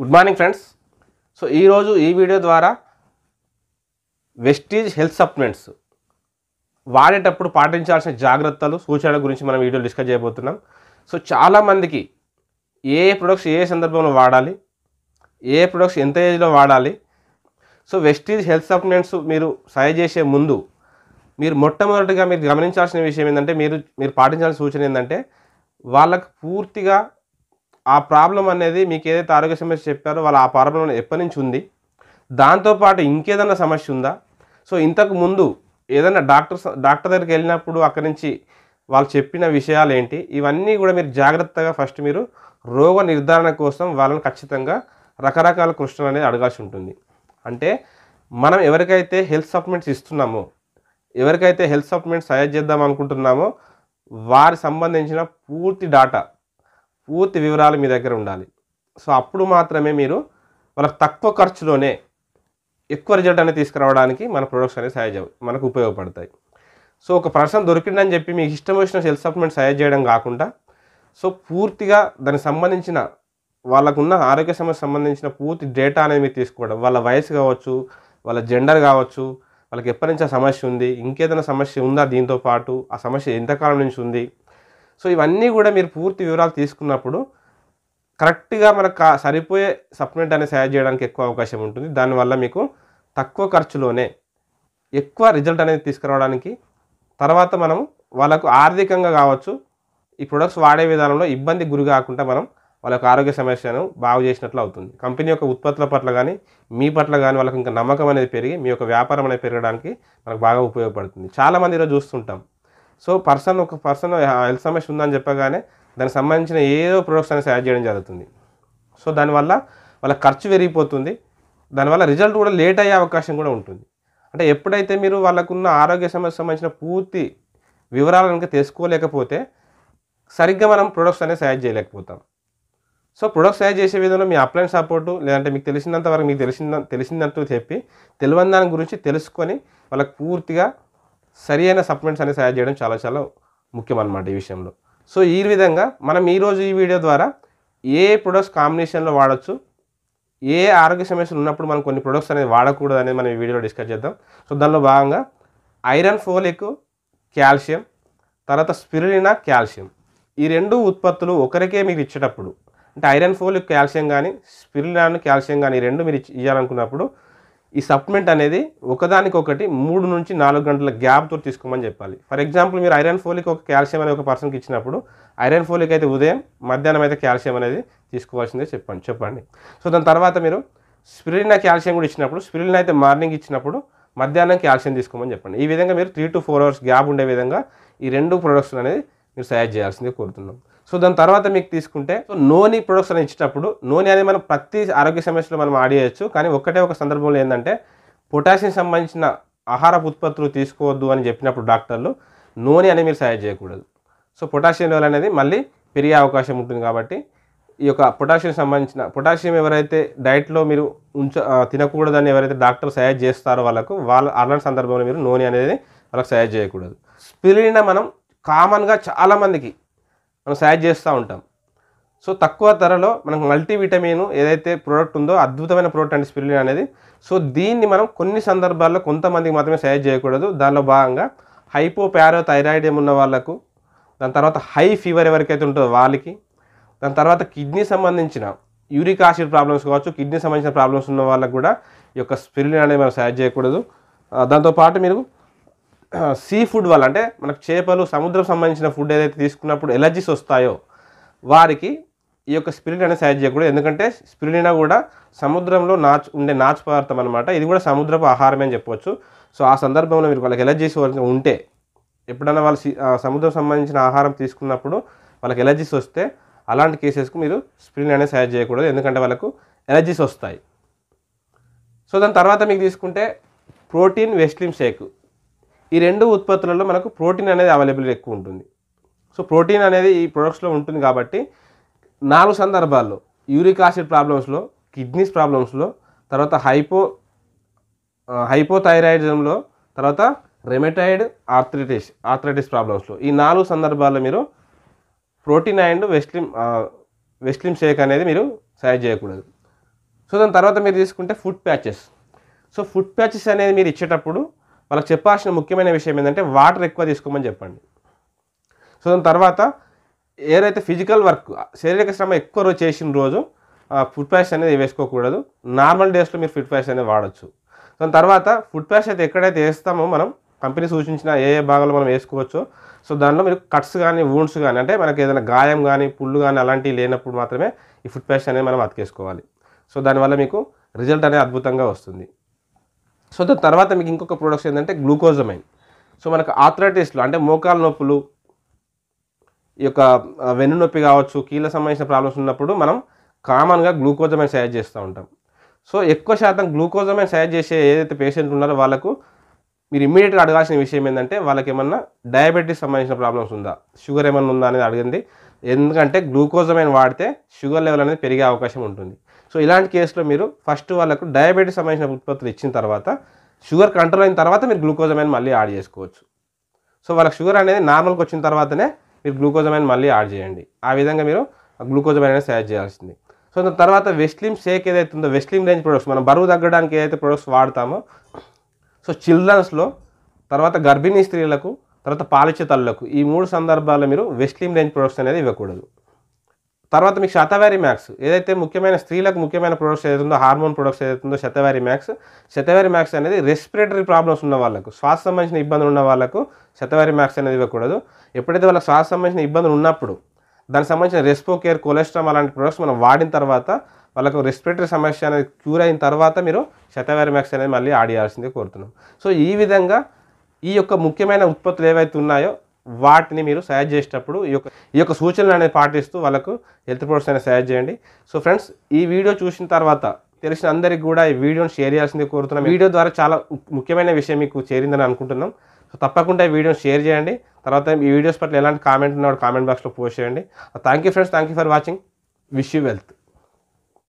good morning friends so ఈరోజు ఈ video ద్వారా వెస్టీజ్ హెల్త్ సప్లిమెంట్స్ వాడేటప్పుడు పాటించాల్సిన జాగ్రత్తలు సూచనల గురించి మనం వీడియో డిస్కస్ చేయబోతున్నాం సో చాలామందికి ఏ ప్రొడక్ట్స్ ఏ సందర్భంలో వాడాలి ఏ ప్రొడక్ట్స్ ఎంత ఏజ్లో వాడాలి సో వెస్టీజ్ హెల్త్ సప్లిమెంట్స్ మీరు సహాయ చేసే ముందు మీరు మొట్టమొదటిగా మీరు గమనించాల్సిన విషయం ఏంటంటే మీరు మీరు పాటించాల్సిన సూచన ఏంటంటే వాళ్ళకు పూర్తిగా ఆ ప్రాబ్లం అనేది మీకు ఏదైతే ఆరోగ్య సమస్య చెప్పారో వాళ్ళు ఆ ప్రాబ్లం ఎప్పటి నుంచి ఉంది దాంతోపాటు ఇంకేదన్నా సమస్య ఉందా సో ఇంతకు ముందు ఏదైనా డాక్టర్ డాక్టర్ దగ్గరికి వెళ్ళినప్పుడు అక్కడి నుంచి వాళ్ళు చెప్పిన విషయాలు ఏంటి ఇవన్నీ కూడా మీరు జాగ్రత్తగా ఫస్ట్ మీరు రోగ నిర్ధారణ కోసం వాళ్ళని ఖచ్చితంగా రకరకాల కృష్ణ అనేది అడగాల్సి ఉంటుంది అంటే మనం ఎవరికైతే హెల్త్ సప్లిమెంట్స్ ఇస్తున్నామో ఎవరికైతే హెల్త్ సప్లిమెంట్స్ తయారు చేద్దాం అనుకుంటున్నామో వారి సంబంధించిన పూర్తి డాటా పూర్తి వివరాలు మీ దగ్గర ఉండాలి సో అప్పుడు మాత్రమే మీరు వాళ్ళకి తక్కువ ఖర్చులోనే ఎక్కువ రిజల్ట్ అనేది తీసుకురావడానికి మన ప్రొడక్ట్స్ అనేవి సహాయ మనకు ఉపయోగపడతాయి సో ఒక పర్సన్ దొరికిందని చెప్పి మీకు ఇష్టం వచ్చిన సెల్ సప్లిమెంట్ సహాయ చేయడం కాకుండా సో పూర్తిగా దానికి సంబంధించిన వాళ్ళకున్న ఆరోగ్య సమస్య సంబంధించిన పూర్తి డేటా అనేది మీరు తీసుకోవడం వాళ్ళ వయసు కావచ్చు వాళ్ళ జెండర్ కావచ్చు వాళ్ళకి ఎప్పటి నుంచి ఆ సమస్య ఉంది ఇంకేదైనా సమస్య ఉందా దీంతో పాటు ఆ సమస్య ఎంతకాలం నుంచి ఉంది సో ఇవన్నీ కూడా మీరు పూర్తి వివరాలు తీసుకున్నప్పుడు కరెక్ట్గా మనకు సరిపోయే సప్లిమెంట్ అనేది తయారు చేయడానికి ఎక్కువ అవకాశం ఉంటుంది దానివల్ల మీకు తక్కువ ఖర్చులోనే ఎక్కువ రిజల్ట్ అనేది తీసుకురావడానికి తర్వాత మనం వాళ్ళకు ఆర్థికంగా కావచ్చు ఈ ప్రొడక్ట్స్ వాడే విధానంలో ఇబ్బంది గురి కాకుండా మనం వాళ్ళకు ఆరోగ్య సమస్యను బాగు చేసినట్లు అవుతుంది కంపెనీ యొక్క ఉత్పత్తుల పట్ల కానీ మీ పట్ల కానీ వాళ్ళకి ఇంకా నమ్మకం అనేది పెరిగి మీ యొక్క వ్యాపారం అనేది పెరగడానికి మనకు బాగా ఉపయోగపడుతుంది చాలామంది ఈరోజు చూస్తుంటాం సో పర్సన్ ఒక పర్సన్ హెల్త్ సమస్య ఉందని చెప్పగానే దానికి సంబంధించిన ఏదో ప్రొడక్ట్స్ అనేసి యాడ్ చేయడం జరుగుతుంది సో దానివల్ల వాళ్ళ ఖర్చు పెరిగిపోతుంది దానివల్ల రిజల్ట్ కూడా లేట్ అయ్యే అవకాశం కూడా ఉంటుంది అంటే ఎప్పుడైతే మీరు వాళ్ళకున్న ఆరోగ్య సమస్య సంబంధించిన పూర్తి వివరాలను కనుక తెలుసుకోలేకపోతే సరిగ్గా మనం ప్రొడక్ట్స్ అనేవి యాడ్ చేయలేకపోతాం సో ప్రొడక్ట్స్ యాడ్ చేసే విధంగా మీ అప్లైన్ సపోర్టు లేదంటే మీకు తెలిసినంత వరకు మీకు తెలిసిన తెలిసినట్టు చెప్పి తెలివందాని గురించి తెలుసుకొని వాళ్ళకు పూర్తిగా సరి అయిన సప్లిమెంట్స్ అనేవి తయారు చేయడం చాలా చాలా ముఖ్యం అనమాట ఈ విషయంలో సో ఈ విధంగా మనం ఈరోజు ఈ వీడియో ద్వారా ఏ ప్రొడక్ట్స్ కాంబినేషన్లో వాడచ్చు ఏ ఆరోగ్య సమస్యలు ఉన్నప్పుడు మనం కొన్ని ప్రొడక్ట్స్ అనేది వాడకూడదు అనేది మనం ఈ వీడియోలో డిస్కస్ చేద్దాం సో దానిలో భాగంగా ఐరన్ ఫోలిక్ కాల్షియం తర్వాత స్పిరినా కాల్షియం ఈ రెండు ఉత్పత్తులు ఒకరికే మీకు ఇచ్చేటప్పుడు అంటే ఐరన్ ఫోలిక్ కాల్షియం కానీ స్పిరినాను కాల్షియం కానీ ఈ రెండు మీరు ఇవ్వాలనుకున్నప్పుడు ఈ సప్లిమెంట్ అనేది ఒకదానికొకటి మూడు నుంచి నాలుగు గంటల గ్యాప్తో తీసుకోమని చెప్పాలి ఫర్ ఎగ్జాంపుల్ మీరు ఐరన్ ఫోలిక్ ఒక కాల్షియం అనే ఒక పర్సన్కి ఇచ్చినప్పుడు ఐరన్ ఫోలిక్ అయితే ఉదయం మధ్యాహ్నం అయితే కాల్షియం అనేది తీసుకోవాల్సిందే చెప్పండి చెప్పండి సో దాని తర్వాత మీరు స్పిరిలిన కాల్షియం కూడా ఇచ్చినప్పుడు స్పిరిలిన్ అయితే మార్నింగ్ ఇచ్చినప్పుడు మధ్యాహ్నం కాల్షియం తీసుకోమని చెప్పండి ఈ విధంగా మీరు three to four hours gap ఉండే విధంగా ఈ రెండు ప్రొడక్ట్స్ అనేది మీరు సహాయం చేయాల్సిందే కోరుతున్నాం సో దాని తర్వాత మీకు తీసుకుంటే సో నోని ప్రొడక్ట్స్ అని ఇచ్చేటప్పుడు నోని అనేది మనం ప్రతి ఆరోగ్య సమస్యలో మనం ఆడేయచ్చు కానీ ఒకటే ఒక సందర్భంలో ఏంటంటే పొటాషియం సంబంధించిన ఆహారపు ఉత్పత్తులు తీసుకోవద్దు అని చెప్పినప్పుడు డాక్టర్లు నూనె అనేది మీరు సహాయం చేయకూడదు సో పొటాషియం లెవెల్ అనేది మళ్ళీ పెరిగే అవకాశం ఉంటుంది కాబట్టి ఈ యొక్క పొటాషియం సంబంధించిన పొటాషియం ఎవరైతే డైట్లో మీరు ఉంచ తినకూడదని ఎవరైతే డాక్టర్ సహాయం చేస్తారో వాళ్ళకు వాళ్ళ అలాంటి సందర్భంలో మీరు నూనె అనేది వాళ్ళకి సహాయం చేయకూడదు స్పిరిన మనం కామన్గా చాలామందికి మనం సజెస్ట్ చేస్తూ ఉంటాం సో తక్కువ ధరలో మనకు మల్టీవిటమిన్ ఏదైతే ప్రోడక్ట్ ఉందో అద్భుతమైన ప్రోడక్ట్ అండి స్పిరులిన్ అనేది సో దీన్ని మనం కొన్ని సందర్భాల్లో కొంతమందికి మాత్రమే సజెస్ట్ చేయకూడదు దానిలో భాగంగా హైపో ప్యారో థైరాయిడ్ ఉన్న వాళ్ళకు దాని తర్వాత హై ఫీవర్ ఎవరికైతే ఉంటుందో వాళ్ళకి దాని తర్వాత కిడ్నీ సంబంధించిన యూరిక్ ఆసిడ్ ప్రాబ్లమ్స్ కావచ్చు కిడ్నీ సంబంధించిన ప్రాబ్లమ్స్ ఉన్న వాళ్ళకు కూడా ఈ యొక్క స్పిరులిన్ అనేది మనం సజెస్ట్ చేయకూడదు దాంతోపాటు మీరు సీ ఫుడ్ వల్ల అంటే మనకు చేపలు సముద్రం సంబంధించిన ఫుడ్ ఏదైతే తీసుకున్నప్పుడు ఎలర్జీస్ వస్తాయో వారికి ఈ యొక్క స్పిరిట్ అనేది సైజ్ చేయకూడదు ఎందుకంటే స్పిరినా కూడా సముద్రంలో నాచు ఉండే నాచు పదార్థం అనమాట ఇది కూడా సముద్రపు ఆహారమే అని చెప్పవచ్చు సో ఆ సందర్భంలో మీరు వాళ్ళకి ఎలర్జీస్ ఉంటే ఎప్పుడైనా వాళ్ళు సముద్రం సంబంధించిన ఆహారం తీసుకున్నప్పుడు వాళ్ళకి ఎలర్జీస్ వస్తే అలాంటి కేసెస్కు మీరు స్పిరిన్ అనేది సైజ్ చేయకూడదు ఎందుకంటే వాళ్ళకు ఎలర్జీస్ వస్తాయి సో దాని తర్వాత మీకు తీసుకుంటే ప్రోటీన్ వెస్ట్లిమ్ షేక్ ఈ రెండు ఉత్పత్తులలో మనకు ప్రోటీన్ అనేది అవైలబుల్ ఎక్కువ ఉంటుంది సో ప్రోటీన్ అనేది ఈ ప్రొడక్ట్స్లో ఉంటుంది కాబట్టి నాలుగు సందర్భాల్లో యూరిక్ ఆసిడ్ ప్రాబ్లమ్స్లో కిడ్నీస్ ప్రాబ్లమ్స్లో తర్వాత హైపో హైపోథైరాయిడిజంలో తర్వాత రెమెటైడ్ ఆర్థరైటిస్ ఆర్థరైటిస్ ప్రాబ్లమ్స్లో ఈ నాలుగు సందర్భాల్లో మీరు ప్రోటీన్ అండ్ వెస్ట్లిమ్ వెస్లిమ్ షేక్ అనేది మీరు సహాయం చేయకూడదు సో దాని తర్వాత మీరు తీసుకుంటే food patches so food patches అనేది మీరు ఇచ్చేటప్పుడు వాళ్ళకి చెప్పాల్సిన ముఖ్యమైన విషయం ఏంటంటే వాటర్ ఎక్కువ తీసుకోమని చెప్పండి సో దాని తర్వాత ఏదైతే ఫిజికల్ వర్క్ శారీరక శ్రమ ఎక్కువ రోజు చేసిన రోజు ఫుడ్ ప్యాష్ అనేది వేసుకోకూడదు నార్మల్ డేస్లో మీరు ఫుడ్ ప్యాష్ అనేది వాడచ్చు దాని తర్వాత ఫుడ్ ప్యాష్ అయితే ఎక్కడైతే వేస్తామో మనం కంపెనీ సూచించిన ఏ ఏ భాగాలు మనం వేసుకోవచ్చో సో దానిలో మీరు కట్స్ కానీ వూండ్స్ కానీ అంటే మనకి ఏదైనా గాయం కానీ పుళ్ళు కానీ అలాంటివి లేనప్పుడు మాత్రమే ఈ ఫుడ్ ప్యాష్ అనేది మనం అతికేసుకోవాలి సో దానివల్ల మీకు రిజల్ట్ అనేది అద్భుతంగా వస్తుంది సో దాని తర్వాత మీకు ఇంకొక ప్రొడక్ట్స్ ఏంటంటే గ్లూకోజమైన్ సో మనకు ఆథరైటిస్లో అంటే మోకాల నొప్పులు ఈ యొక్క వెన్ను నొప్పి కావచ్చు కీళ్ళ సంబంధించిన ప్రాబ్లమ్స్ ఉన్నప్పుడు మనం కామన్గా గ్లూకోజమైన్ సైజ్ చేస్తూ ఉంటాం సో ఎక్కువ శాతం గ్లూకోజమైన్ సైజ్ చేసే ఏదైతే పేషెంట్ ఉన్నారో వాళ్ళకు మీరు ఇమ్మీడియట్గా అడగాల్సిన విషయం ఏంటంటే వాళ్ళకి ఏమన్నా డయాబెటీస్ సంబంధించిన ప్రాబ్లమ్స్ ఉందా షుగర్ ఏమన్నా ఉందా అనేది అడిగింది ఎందుకంటే గ్లూకోజమైన్ వాడితే షుగర్ లెవెల్ అనేది పెరిగే అవకాశం ఉంటుంది సో ఇలాంటి కేసులో మీరు ఫస్ట్ వాళ్ళకు డయాబెటీస్ సంబంధించిన ఉత్పత్తులు ఇచ్చిన తర్వాత షుగర్ కంట్రోల్ అయిన తర్వాత మీరు గ్లూకోజమైన్ మళ్ళీ యాడ్ చేసుకోవచ్చు సో వాళ్ళకి షుగర్ అనేది నార్మల్కి వచ్చిన తర్వాతనే మీరు గ్లూకోజమైన్ మళ్ళీ యాడ్ చేయండి ఆ విధంగా మీరు గ్లూకోజమైన్ అనేది యాడ్ చేయాల్సింది సో దాని తర్వాత వెస్లిమ్ షేక్ ఏదైతే ఉందో వెస్లిమ్ రేంజ్ ప్రొడక్ట్స్ మనం బరువు తగ్గడానికి ఏదైతే ప్రొడక్ట్స్ వాడతామో సో చిల్డ్రన్స్లో తర్వాత గర్భిణీ స్త్రీలకు తర్వాత పాలిచ్చే తల్లులకు ఈ మూడు సందర్భాల్లో మీరు వెస్లిమ్ రేంజ్ ప్రొడక్ట్స్ అనేది ఇవ్వకూడదు తర్వాత మీకు శతవారి మ్యాక్స్ ఏదైతే ముఖ్యమైన స్త్రీలకు ముఖ్యమైన ప్రొడక్ట్స్ ఏదైతుందో హార్మోన్ ప్రొడక్ట్స్ ఏదైతుందో శతవారి మ్యాక్స్ శతవారి మ్యాక్స్ అనేది రెస్పిరేటరీ ప్రాబ్లమ్స్ ఉన్న వాళ్ళకు శ్వాస సంబంధించిన ఇబ్బందులు ఉన్న వాళ్ళకు శతవారి మ్యాక్స్ అనేది ఇవ్వకూడదు ఎప్పుడైతే వాళ్ళకి శ్వాస సంబంధించిన ఇబ్బందులు ఉన్నప్పుడు దానికి సంబంధించిన రెస్పో కేర్ కొలెస్ట్రామ్ అలాంటి ప్రొడక్ట్స్ మనం వాడిన తర్వాత వాళ్ళకు రెస్పిరేటరీ సమస్య అనేది క్యూర్ అయిన తర్వాత మీరు శతవారి మ్యాక్స్ అనేది మళ్ళీ ఆడియాల్సిందే కోరుతున్నాం సో ఈ విధంగా ఈ యొక్క ముఖ్యమైన ఉత్పత్తులు ఏవైతే ఉన్నాయో వాటిని మీరు సజెస్ట్ చేసేటప్పుడు ఈ యొక్క ఈ యొక్క సూచనలు అనేది పాటిస్తూ వాళ్ళకు హెల్త్ ప్రొడక్ట్స్ అనేది సజెస్ట్ చేయండి సో ఫ్రెండ్స్ ఈ వీడియో చూసిన తర్వాత తెలిసిన అందరికి కూడా ఈ వీడియోని షేర్ చేయాల్సింది కోరుతున్నాం వీడియో ద్వారా చాలా ముఖ్యమైన విషయం మీకు చేరిందని అనుకుంటున్నాం సో తప్పకుండా ఈ వీడియోని షేర్ చేయండి తర్వాత ఈ వీడియోస్ పట్ల ఎలాంటి కామెంట్ ఉన్నాడు కామెంట్ బాక్స్లో పోస్ట్ చేయండి thank you friends thank you for watching wish you wealth